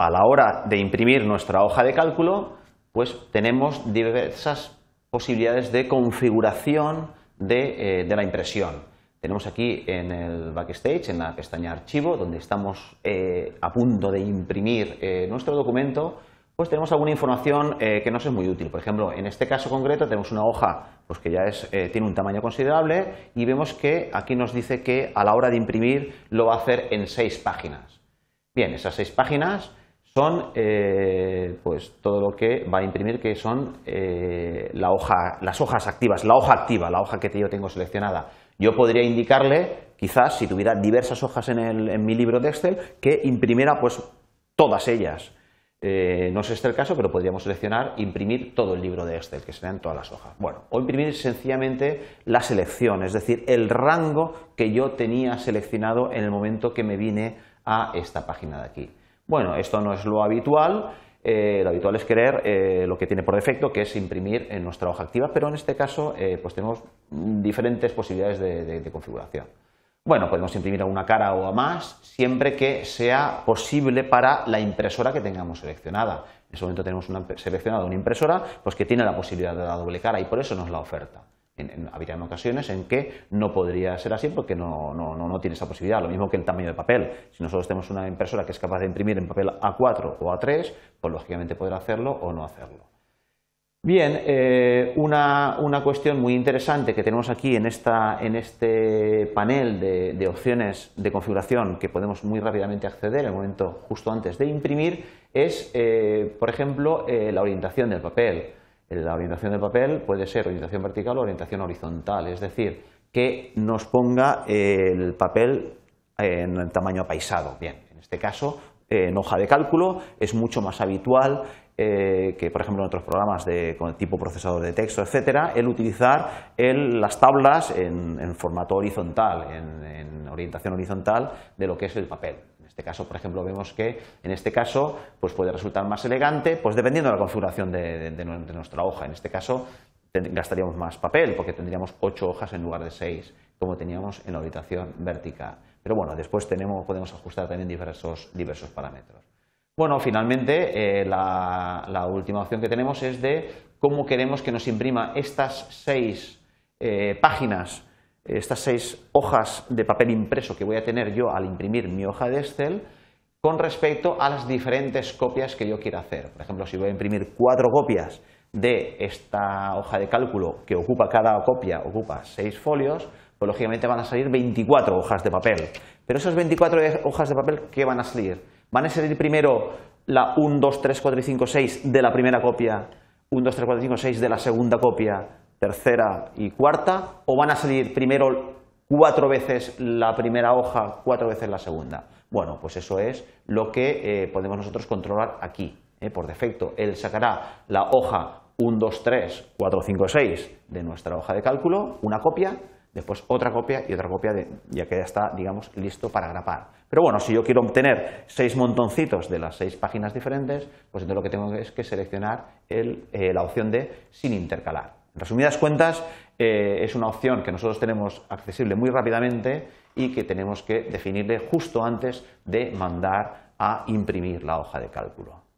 a la hora de imprimir nuestra hoja de cálculo, pues tenemos diversas posibilidades de configuración de, eh, la impresión. Tenemos aquí en el backstage, en la pestaña archivo, donde estamos eh, a punto de imprimir eh, nuestro documento, pues tenemos alguna información que nos es muy útil. Por ejemplo, en este caso concreto tenemos una hoja pues que ya tiene un tamaño considerable y vemos que aquí nos dice que a la hora de imprimir lo va a hacer en seis páginas. Bien, esas seis páginas son eh, pues todo lo que va a imprimir que son eh, las hojas activas, la hoja activa, la hoja que yo tengo seleccionada. Yo podría indicarle, quizás si tuviera diversas hojas en, mi libro de Excel, que imprimiera pues todas ellas. Eh, no este es este el caso, pero podríamos seleccionar imprimir todo el libro de Excel, que serían todas las hojas. Bueno, o imprimir sencillamente la selección, es decir, el rango que yo tenía seleccionado en el momento que me vine a esta página de aquí. Bueno, esto no es lo habitual. Eh, lo habitual es querer eh, lo que tiene por defecto, que es imprimir en nuestra hoja activa, pero en este caso eh, pues tenemos diferentes posibilidades de, configuración. Bueno, podemos imprimir a una cara o a más, siempre que sea posible para la impresora que tengamos seleccionada. En ese momento tenemos seleccionada una impresora pues que tiene la posibilidad de la doble cara y por eso nos la oferta. En, ocasiones en que no podría ser así porque no, tiene esa posibilidad. Lo mismo que el tamaño de papel. Si nosotros tenemos una impresora que es capaz de imprimir en papel A4 o A3, pues lógicamente podrá hacerlo o no hacerlo. Bien, eh, una, cuestión muy interesante que tenemos aquí en, este panel de, opciones de configuración que podemos muy rápidamente acceder en el momento justo antes de imprimir es, eh, por ejemplo, eh, la orientación del papel. La orientación del papel puede ser orientación vertical o orientación horizontal, es decir, que nos ponga eh, el papel eh, en el tamaño apaisado. Bien, en este caso, eh, en hoja de cálculo es mucho más habitual que, por ejemplo, en otros programas de con el tipo procesador de texto, etcétera, el utilizar las tablas en, formato horizontal, en orientación horizontal de lo que es el papel. En este caso, por ejemplo, vemos que en este caso pues puede resultar más elegante, pues dependiendo de la configuración de, nuestra hoja. En este caso gastaríamos más papel porque tendríamos ocho hojas en lugar de seis, como teníamos en la orientación vertical. Pero bueno, después tenemos, podemos ajustar también diversos, parámetros. Bueno, finalmente eh, la, última opción que tenemos es de cómo queremos que nos imprima estas seis eh, páginas estas seis hojas de papel impreso que voy a tener yo al imprimir mi hoja de Excel con respecto a las diferentes copias que yo quiera hacer. Por ejemplo, si voy a imprimir cuatro copias de esta hoja de cálculo que ocupa cada copia, ocupa seis folios, pues lógicamente van a salir 24 hojas de papel. Pero esas 24 hojas de papel, ¿qué van a salir? Van a salir primero la 1, 2, 3, 4 y 5, 6 de la primera copia, 1, 2, 3, 4, 5, 6 de la segunda copia, tercera y cuarta, o van a salir primero cuatro veces la primera hoja, cuatro veces la segunda. Bueno, pues eso es lo que eh, podemos nosotros controlar aquí. Eh, por defecto, él sacará la hoja 1, 2, 3, 4, 5, 6 de nuestra hoja de cálculo, una copia, después otra copia y otra copia, ya que ya está, digamos, listo para grapar. Pero bueno, si yo quiero obtener seis montoncitos de las seis páginas diferentes, pues entonces lo que tengo es que seleccionar el, eh, la opción de sin intercalar. En resumidas cuentas, eh, es una opción que nosotros tenemos accesible muy rápidamente y que tenemos que definirle justo antes de mandar a imprimir la hoja de cálculo.